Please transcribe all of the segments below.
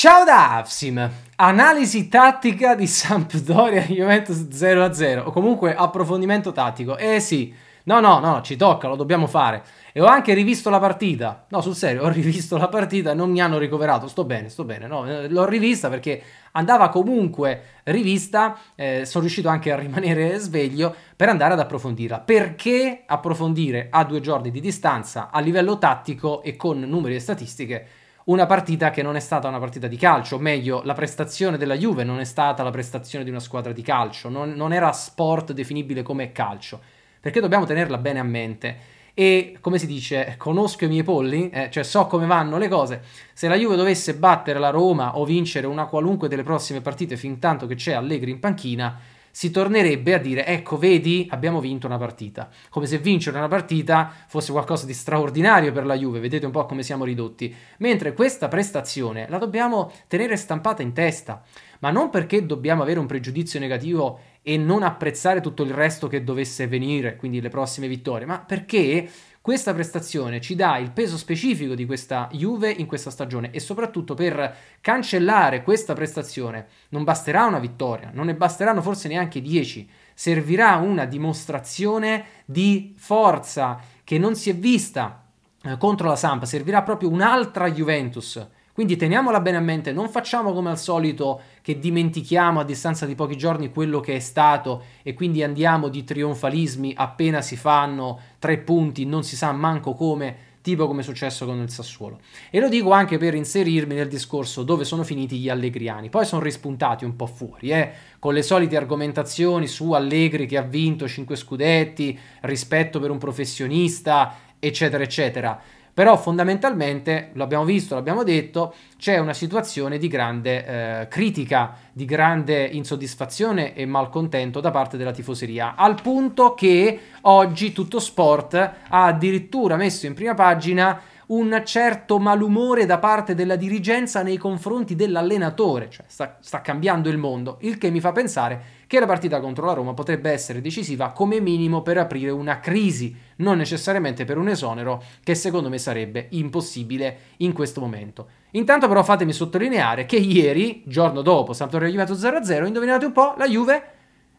Ciao da Afsim, analisi tattica di Sampdoria Juventus 0-0, o comunque approfondimento tattico. Eh sì, no no no, ci tocca, lo dobbiamo fare. E ho anche rivisto la partita, no sul serio, ho rivisto la partita, non mi hanno ricoverato, sto bene, sto bene, no, eh, l'ho rivista perché andava comunque rivista, eh, sono riuscito anche a rimanere sveglio per andare ad approfondirla. Perché approfondire a due giorni di distanza a livello tattico e con numeri e statistiche? una partita che non è stata una partita di calcio, o meglio, la prestazione della Juve non è stata la prestazione di una squadra di calcio, non, non era sport definibile come calcio, perché dobbiamo tenerla bene a mente e come si dice, conosco i miei polli, eh, cioè so come vanno le cose. Se la Juve dovesse battere la Roma o vincere una qualunque delle prossime partite fin tanto che c'è Allegri in panchina, si tornerebbe a dire ecco vedi abbiamo vinto una partita come se vincere una partita fosse qualcosa di straordinario per la Juve vedete un po' come siamo ridotti mentre questa prestazione la dobbiamo tenere stampata in testa ma non perché dobbiamo avere un pregiudizio negativo e non apprezzare tutto il resto che dovesse venire quindi le prossime vittorie ma perché questa prestazione ci dà il peso specifico di questa Juve in questa stagione e soprattutto per cancellare questa prestazione non basterà una vittoria, non ne basteranno forse neanche 10, servirà una dimostrazione di forza che non si è vista eh, contro la Samp, servirà proprio un'altra Juventus quindi teniamola bene a mente, non facciamo come al solito che dimentichiamo a distanza di pochi giorni quello che è stato e quindi andiamo di trionfalismi appena si fanno tre punti, non si sa manco come, tipo come è successo con il Sassuolo. E lo dico anche per inserirmi nel discorso dove sono finiti gli allegriani. Poi sono rispuntati un po' fuori, eh? con le solite argomentazioni su Allegri che ha vinto 5 scudetti, rispetto per un professionista, eccetera, eccetera. Però fondamentalmente, lo abbiamo visto, l'abbiamo detto, c'è una situazione di grande eh, critica, di grande insoddisfazione e malcontento da parte della tifoseria, al punto che oggi tutto sport ha addirittura messo in prima pagina un certo malumore da parte della dirigenza nei confronti dell'allenatore, cioè sta, sta cambiando il mondo, il che mi fa pensare che la partita contro la Roma potrebbe essere decisiva come minimo per aprire una crisi, non necessariamente per un esonero che secondo me sarebbe impossibile in questo momento. Intanto però fatemi sottolineare che ieri, giorno dopo Sampdoria Juventus 0-0, indovinate un po', la Juve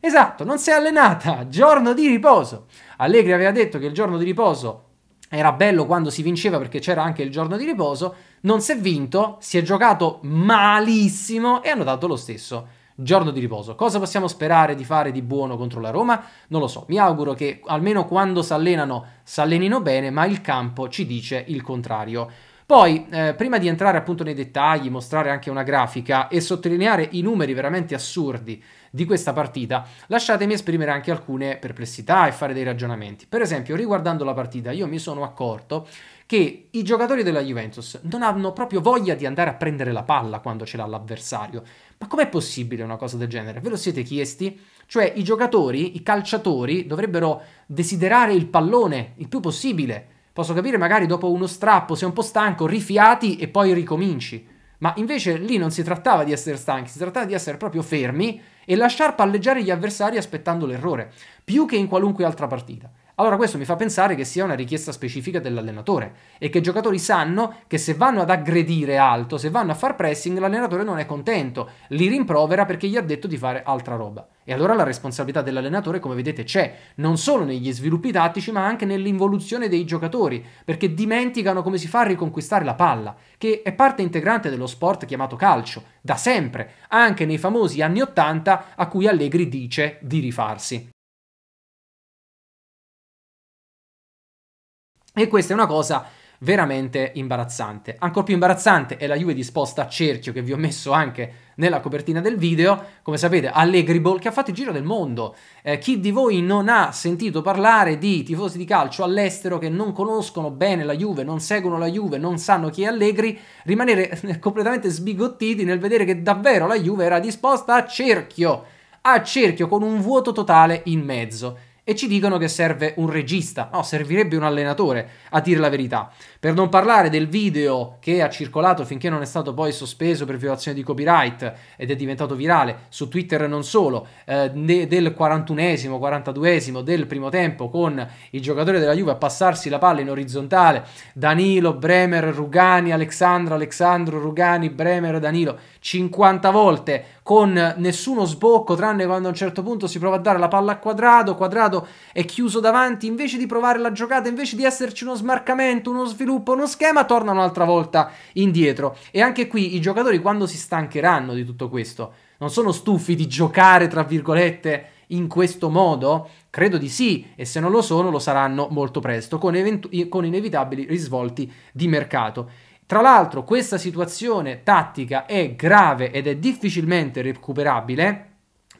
Esatto, non si è allenata, giorno di riposo. Allegri aveva detto che il giorno di riposo era bello quando si vinceva perché c'era anche il giorno di riposo, non si è vinto, si è giocato malissimo e hanno dato lo stesso giorno di riposo. Cosa possiamo sperare di fare di buono contro la Roma? Non lo so, mi auguro che almeno quando si allenano si allenino bene, ma il campo ci dice il contrario. Poi, eh, prima di entrare appunto nei dettagli, mostrare anche una grafica e sottolineare i numeri veramente assurdi di questa partita, lasciatemi esprimere anche alcune perplessità e fare dei ragionamenti. Per esempio, riguardando la partita, io mi sono accorto che i giocatori della Juventus non hanno proprio voglia di andare a prendere la palla quando ce l'ha l'avversario. Ma com'è possibile una cosa del genere? Ve lo siete chiesti? Cioè, i giocatori, i calciatori, dovrebbero desiderare il pallone il più possibile Posso capire magari dopo uno strappo, sei un po' stanco, rifiati e poi ricominci. Ma invece lì non si trattava di essere stanchi, si trattava di essere proprio fermi e lasciar palleggiare gli avversari aspettando l'errore, più che in qualunque altra partita. Allora questo mi fa pensare che sia una richiesta specifica dell'allenatore e che i giocatori sanno che se vanno ad aggredire alto, se vanno a far pressing, l'allenatore non è contento, li rimprovera perché gli ha detto di fare altra roba. E allora la responsabilità dell'allenatore, come vedete, c'è non solo negli sviluppi tattici, ma anche nell'involuzione dei giocatori, perché dimenticano come si fa a riconquistare la palla, che è parte integrante dello sport chiamato calcio, da sempre, anche nei famosi anni Ottanta a cui Allegri dice di rifarsi. E questa è una cosa veramente imbarazzante. Ancora più imbarazzante è la Juve disposta a cerchio che vi ho messo anche nella copertina del video, come sapete Allegri Ball che ha fatto il giro del mondo. Eh, chi di voi non ha sentito parlare di tifosi di calcio all'estero che non conoscono bene la Juve, non seguono la Juve, non sanno chi è Allegri, rimanere completamente sbigottiti nel vedere che davvero la Juve era disposta a cerchio, a cerchio con un vuoto totale in mezzo e ci dicono che serve un regista. No, servirebbe un allenatore, a dire la verità. Per non parlare del video che ha circolato finché non è stato poi sospeso per violazione di copyright ed è diventato virale su Twitter non solo, eh, del 41esimo, 42esimo del primo tempo con il giocatore della Juve a passarsi la palla in orizzontale, Danilo, Bremer, Rugani, Alexandra, Alexandro, Rugani, Bremer, Danilo, 50 volte con nessuno sbocco tranne quando a un certo punto si prova a dare la palla a quadrato, quadrato è chiuso davanti, invece di provare la giocata, invece di esserci uno smarcamento, uno sviluppo, sviluppa uno schema, torna un'altra volta indietro. E anche qui i giocatori quando si stancheranno di tutto questo, non sono stufi di giocare, tra virgolette, in questo modo? Credo di sì, e se non lo sono lo saranno molto presto, con, con inevitabili risvolti di mercato. Tra l'altro questa situazione tattica è grave ed è difficilmente recuperabile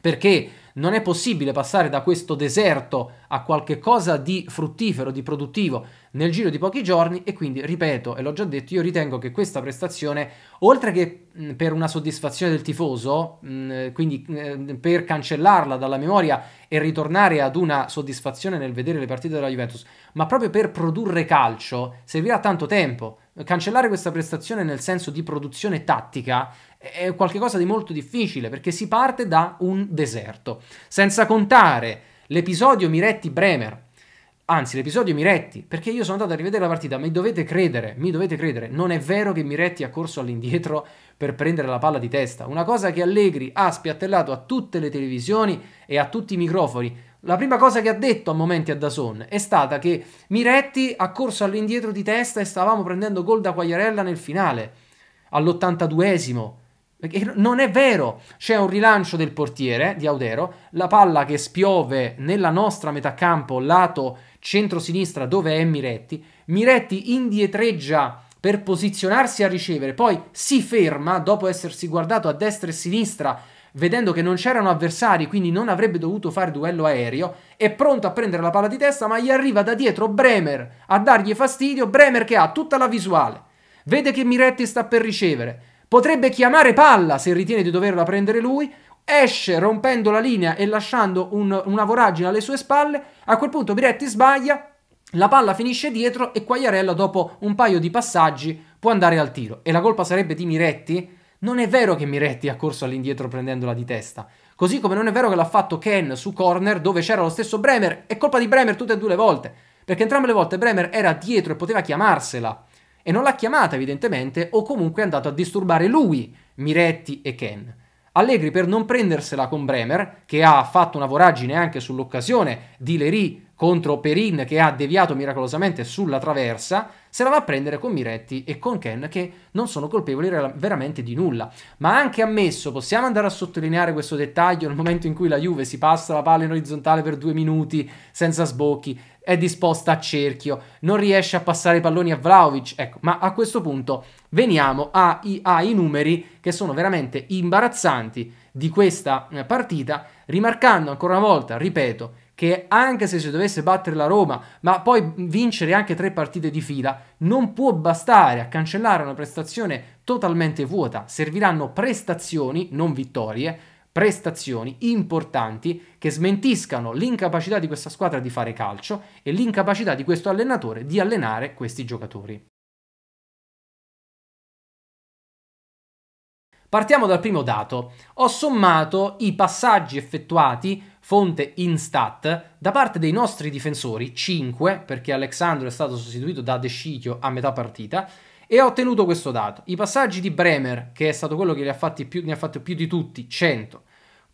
perché non è possibile passare da questo deserto a qualcosa di fruttifero, di produttivo nel giro di pochi giorni e quindi, ripeto, e l'ho già detto, io ritengo che questa prestazione, oltre che mm, per una soddisfazione del tifoso, mm, quindi eh, per cancellarla dalla memoria e ritornare ad una soddisfazione nel vedere le partite della Juventus, ma proprio per produrre calcio servirà tanto tempo. Cancellare questa prestazione nel senso di produzione tattica è qualcosa di molto difficile perché si parte da un deserto. Senza contare l'episodio Miretti-Bremer, anzi l'episodio Miretti, perché io sono andato a rivedere la partita, mi dovete credere, mi dovete credere, non è vero che Miretti ha corso all'indietro per prendere la palla di testa, una cosa che Allegri ha spiattellato a tutte le televisioni e a tutti i microfoni. La prima cosa che ha detto a momenti a Dason è stata che Miretti ha corso all'indietro di testa e stavamo prendendo gol da Quagliarella nel finale, all82 esimo perché non è vero, c'è un rilancio del portiere di Audero, la palla che spiove nella nostra metà campo, lato centro-sinistra dove è Miretti, Miretti indietreggia per posizionarsi a ricevere, poi si ferma dopo essersi guardato a destra e sinistra, vedendo che non c'erano avversari, quindi non avrebbe dovuto fare duello aereo, è pronto a prendere la palla di testa, ma gli arriva da dietro Bremer a dargli fastidio, Bremer che ha tutta la visuale, vede che Miretti sta per ricevere, potrebbe chiamare palla se ritiene di doverla prendere lui, esce rompendo la linea e lasciando un, una voragine alle sue spalle, a quel punto Biretti sbaglia, la palla finisce dietro e Quagliarella dopo un paio di passaggi può andare al tiro e la colpa sarebbe di Miretti. Non è vero che Miretti ha corso all'indietro prendendola di testa, così come non è vero che l'ha fatto Ken su corner dove c'era lo stesso Bremer, è colpa di Bremer tutte e due le volte, perché entrambe le volte Bremer era dietro e poteva chiamarsela e non l'ha chiamata evidentemente o comunque è andato a disturbare lui, Miretti e Ken. Allegri per non prendersela con Bremer, che ha fatto una voragine anche sull'occasione di Lery contro Perin che ha deviato miracolosamente sulla traversa, se la va a prendere con Miretti e con Ken che non sono colpevoli veramente di nulla. Ma anche ammesso, possiamo andare a sottolineare questo dettaglio nel momento in cui la Juve si passa la palla in orizzontale per due minuti senza sbocchi, è disposta a cerchio, non riesce a passare i palloni a Vlaovic, ecco, ma a questo punto veniamo ai, ai numeri che sono veramente imbarazzanti di questa eh, partita, rimarcando ancora una volta, ripeto, che anche se si dovesse battere la Roma, ma poi vincere anche tre partite di fila, non può bastare a cancellare una prestazione totalmente vuota. Serviranno prestazioni, non vittorie, prestazioni importanti che smentiscano l'incapacità di questa squadra di fare calcio e l'incapacità di questo allenatore di allenare questi giocatori. Partiamo dal primo dato. Ho sommato i passaggi effettuati fonte in stat, da parte dei nostri difensori, 5, perché Alexandro è stato sostituito da De Scicchio a metà partita, e ho ottenuto questo dato. I passaggi di Bremer, che è stato quello che ne ha, fatti più, ne ha fatto più di tutti, 100,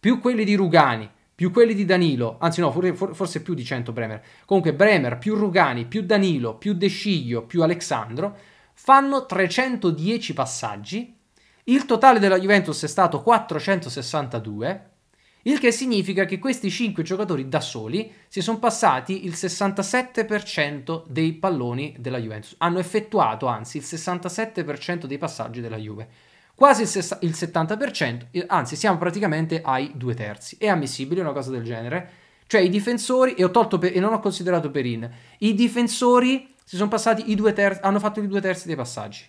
più quelli di Rugani, più quelli di Danilo, anzi no, forse più di 100 Bremer. Comunque Bremer, più Rugani, più Danilo, più De Sciglio, più Alexandro, fanno 310 passaggi. Il totale della Juventus è stato 462 il che significa che questi 5 giocatori da soli si sono passati il 67% dei palloni della Juventus, hanno effettuato anzi il 67% dei passaggi della Juve, quasi il, 70%, anzi siamo praticamente ai due terzi, è ammissibile una cosa del genere? Cioè i difensori, e, per, e non ho considerato Perin, i difensori si sono passati i due terzi, hanno fatto i due terzi dei passaggi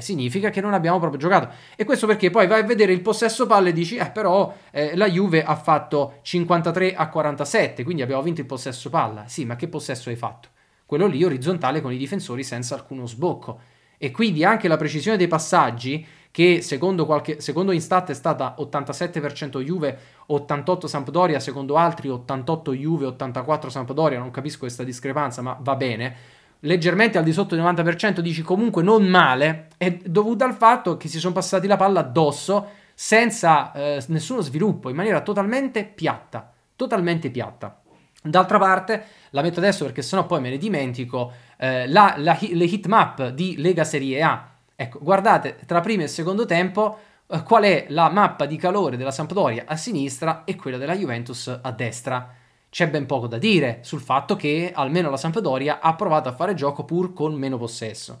significa che non abbiamo proprio giocato. E questo perché poi vai a vedere il possesso palle e dici, eh però eh, la Juve ha fatto 53 a 47, quindi abbiamo vinto il possesso palla. Sì, ma che possesso hai fatto? Quello lì orizzontale con i difensori senza alcuno sbocco. E quindi anche la precisione dei passaggi, che secondo, qualche, secondo Instat è stata 87% Juve, 88% Sampdoria, secondo altri 88 Juve, 84 Sampdoria, non capisco questa discrepanza, ma va bene leggermente al di sotto del 90%, dici comunque non male, è dovuta al fatto che si sono passati la palla addosso senza eh, nessuno sviluppo, in maniera totalmente piatta, totalmente piatta. D'altra parte, la metto adesso perché sennò poi me ne dimentico, eh, la, la, le hit map di Lega Serie A. Ecco, guardate, tra primo e secondo tempo eh, qual è la mappa di calore della Sampdoria a sinistra e quella della Juventus a destra c'è ben poco da dire sul fatto che almeno la Sampdoria ha provato a fare gioco pur con meno possesso.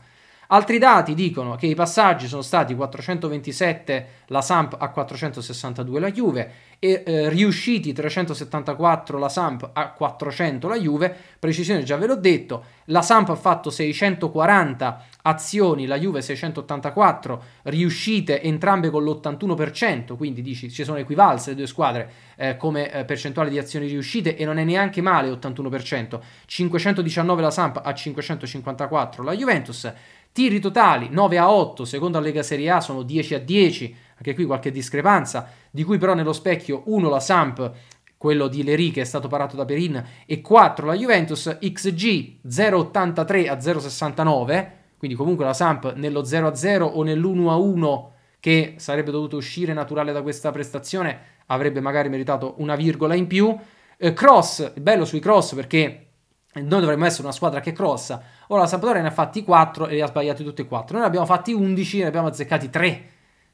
Altri dati dicono che i passaggi sono stati 427 la Samp a 462 la Juve e eh, riusciti 374 la Samp a 400 la Juve, precisione già ve l'ho detto, la Samp ha fatto 640 azioni, la Juve 684, riuscite entrambe con l'81%, quindi dici ci sono equivalse le due squadre eh, come eh, percentuale di azioni riuscite e non è neanche male 81%, 519 la Samp a 554 la Juventus, Tiri totali 9 a 8, secondo la Lega Serie A sono 10 a 10, anche qui qualche discrepanza, di cui però nello specchio 1 la Samp, quello di Leri che è stato parato da Perin, e 4 la Juventus, XG 0,83 a 0,69, quindi comunque la Samp nello 0 a 0 o nell'1 a 1 che sarebbe dovuto uscire naturale da questa prestazione, avrebbe magari meritato una virgola in più. Eh, cross, bello sui cross perché noi dovremmo essere una squadra che crossa. Ora la Sampdoria ne ha fatti 4 e li ha sbagliati tutti e 4. Noi ne abbiamo fatti 11 e ne abbiamo azzeccati 3.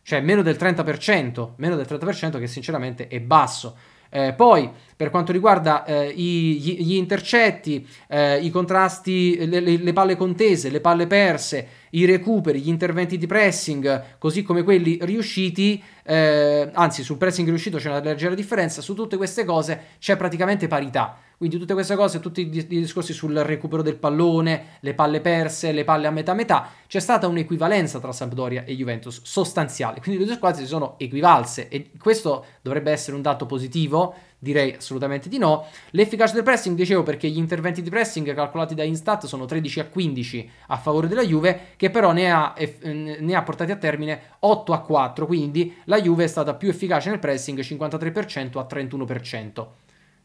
Cioè meno del 30%, meno del 30% che sinceramente è basso. Eh, poi per quanto riguarda eh, i, gli, gli, intercetti, eh, i contrasti, le, le, le, palle contese, le palle perse, i recuperi, gli interventi di pressing, così come quelli riusciti, eh, anzi sul pressing riuscito c'è una leggera differenza, su tutte queste cose c'è praticamente parità. Quindi tutte queste cose, tutti i discorsi sul recupero del pallone, le palle perse, le palle a metà metà, c'è stata un'equivalenza tra Sampdoria e Juventus sostanziale. Quindi le due squadre si sono equivalse e questo dovrebbe essere un dato positivo, direi assolutamente di no. L'efficacia del pressing, dicevo, perché gli interventi di pressing calcolati da Instat sono 13 a 15 a favore della Juve, che però ne ha, ne ha portati a termine 8 a 4, quindi la Juve è stata più efficace nel pressing 53% a 31%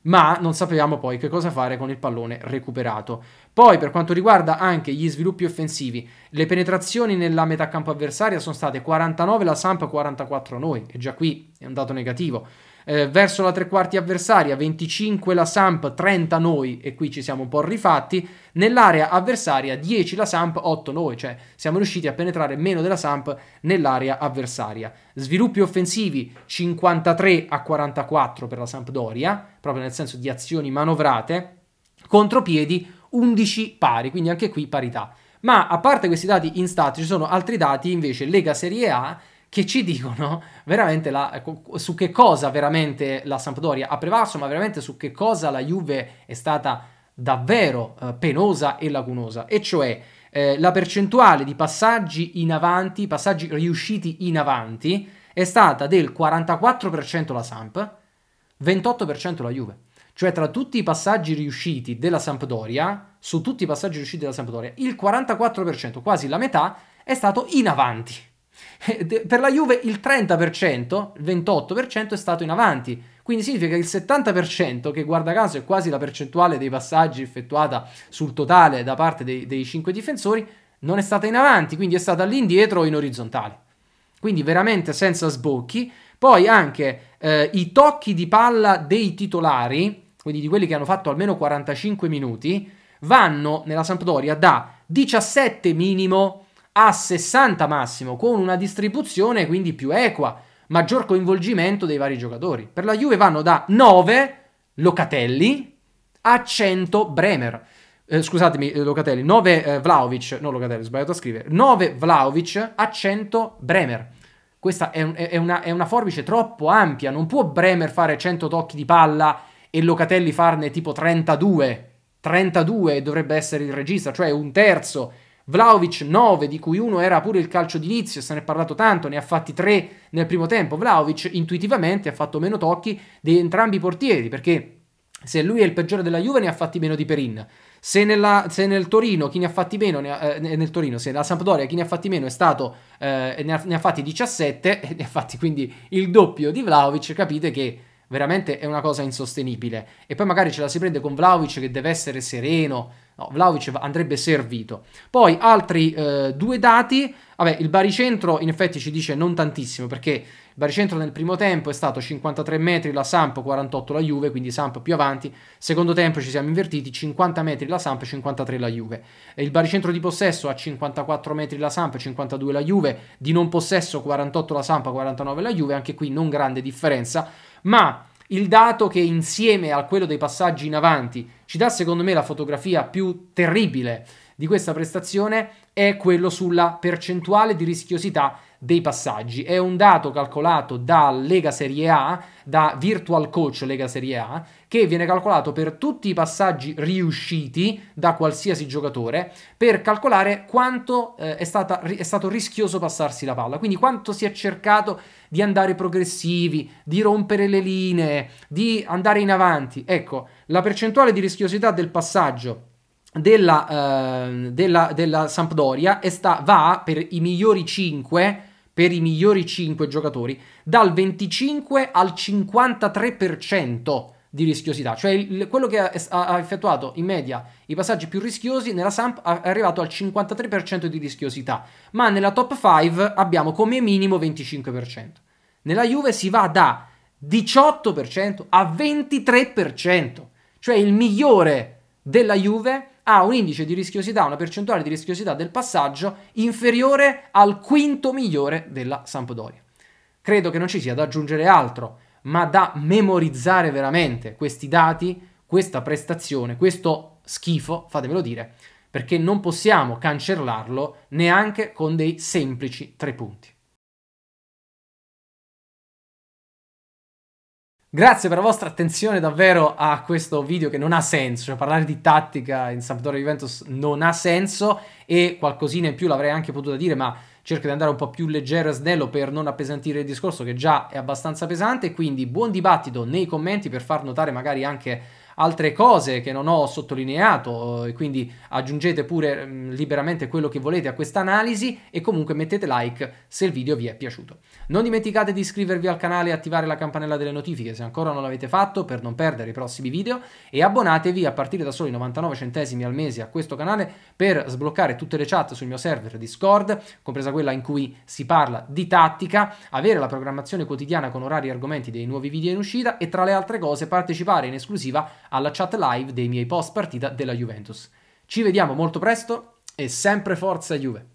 ma non sapevamo poi che cosa fare con il pallone recuperato. Poi per quanto riguarda anche gli sviluppi offensivi, le penetrazioni nella metà campo avversaria sono state 49 la Samp, 44 noi, e già qui è un dato negativo eh, verso la tre quarti avversaria 25 la Samp, 30 noi e qui ci siamo un po' rifatti, nell'area avversaria 10 la Samp, 8 noi, cioè siamo riusciti a penetrare meno della Samp nell'area avversaria. Sviluppi offensivi 53 a 44 per la Sampdoria, proprio nel senso di azioni manovrate, contropiedi 11 pari, quindi anche qui parità. Ma a parte questi dati in stat, ci sono altri dati invece Lega Serie A che ci dicono veramente la, eh, su che cosa veramente la Sampdoria ha prevalso, ma veramente su che cosa la Juve è stata davvero eh, penosa e lacunosa, e cioè eh, la percentuale di passaggi in avanti, passaggi riusciti in avanti, è stata del 44% la Samp, 28% la Juve. Cioè tra tutti i passaggi riusciti della Sampdoria, su tutti i passaggi riusciti della Sampdoria, il 44%, quasi la metà, è stato in avanti. Eh, per la Juve il 30%, il 28% è stato in avanti, quindi significa che il 70%, che guarda caso è quasi la percentuale dei passaggi effettuata sul totale da parte dei, dei 5 difensori, non è stata in avanti, quindi è stata all'indietro o in orizzontale. Quindi veramente senza sbocchi. Poi anche eh, i tocchi di palla dei titolari, quindi di quelli che hanno fatto almeno 45 minuti, vanno nella Sampdoria da 17 minimo a 60 massimo, con una distribuzione quindi più equa, maggior coinvolgimento dei vari giocatori. Per la Juve vanno da 9 Locatelli a 100 Bremer. Eh, scusatemi, eh, Locatelli, 9 eh, Vlaovic, no Locatelli, sbagliato a scrivere, 9 Vlaovic a 100 Bremer. Questa è, un, è, una, è una forbice troppo ampia, non può Bremer fare 100 tocchi di palla e Locatelli farne tipo 32. 32 dovrebbe essere il regista, cioè un terzo Vlaovic 9, di cui uno era pure il calcio edilizio, se ne è parlato tanto, ne ha fatti 3 nel primo tempo. Vlaovic intuitivamente ha fatto meno tocchi di entrambi i portieri, perché se lui è il peggiore della Juve ne ha fatti meno di Perin. Se, nella, se nel Torino chi ne ha fatti meno, ha, eh, nel Torino, se la Sampdoria chi ne ha fatti meno è stato, eh, ne, ha, ne ha fatti 17, ne ha fatti quindi il doppio di Vlaovic, capite che veramente è una cosa insostenibile. E poi magari ce la si prende con Vlaovic che deve essere sereno. No, Vlaovic andrebbe servito. Poi altri eh, due dati. Vabbè, il baricentro in effetti ci dice non tantissimo perché Baricentro nel primo tempo è stato 53 metri la Samp, 48 la Juve, quindi Samp più avanti. Secondo tempo ci siamo invertiti, 50 metri la Samp, 53 la Juve. E il baricentro di possesso a 54 metri la Samp, 52 la Juve, di non possesso 48 la Samp, 49 la Juve, anche qui non grande differenza, ma il dato che insieme a quello dei passaggi in avanti ci dà secondo me la fotografia più terribile di questa prestazione è quello sulla percentuale di rischiosità dei passaggi. È un dato calcolato da Lega Serie A, da Virtual Coach Lega Serie A, che viene calcolato per tutti i passaggi riusciti da qualsiasi giocatore per calcolare quanto eh, è, stata, è stato rischioso passarsi la palla. Quindi quanto si è cercato di andare progressivi, di rompere le linee, di andare in avanti. Ecco, la percentuale di rischiosità del passaggio della, eh, della, della Sampdoria sta, va per i migliori 5 per i migliori 5 giocatori dal 25 al 53% di rischiosità, cioè il, quello che ha, ha, effettuato in media i passaggi più rischiosi nella Samp è arrivato al 53% di rischiosità, ma nella top 5 abbiamo come minimo 25%. Nella Juve si va da 18% a 23%, cioè il migliore della Juve ha un indice di rischiosità, una percentuale di rischiosità del passaggio inferiore al quinto migliore della Sampdoria. Credo che non ci sia da aggiungere altro, ma da memorizzare veramente questi dati, questa prestazione, questo schifo, fatevelo dire, perché non possiamo cancellarlo neanche con dei semplici tre punti. Grazie per la vostra attenzione davvero a questo video che non ha senso, cioè parlare di tattica in Sampdoria Juventus non ha senso e qualcosina in più l'avrei anche potuto dire ma cerco di andare un po' più leggero e snello per non appesantire il discorso che già è abbastanza pesante quindi buon dibattito nei commenti per far notare magari anche altre cose che non ho sottolineato, eh, e quindi aggiungete pure mh, mm, liberamente quello che volete a questa analisi e comunque mettete like se il video vi è piaciuto. Non dimenticate di iscrivervi al canale e attivare la campanella delle notifiche se ancora non l'avete fatto per non perdere i prossimi video e abbonatevi a partire da soli 99 centesimi al mese a questo canale per sbloccare tutte le chat sul mio server Discord, compresa quella in cui si parla di tattica, avere la programmazione quotidiana con orari e argomenti dei nuovi video in uscita e tra le altre cose partecipare in esclusiva alla chat live dei miei post partita della Juventus. Ci vediamo molto presto e sempre forza Juve!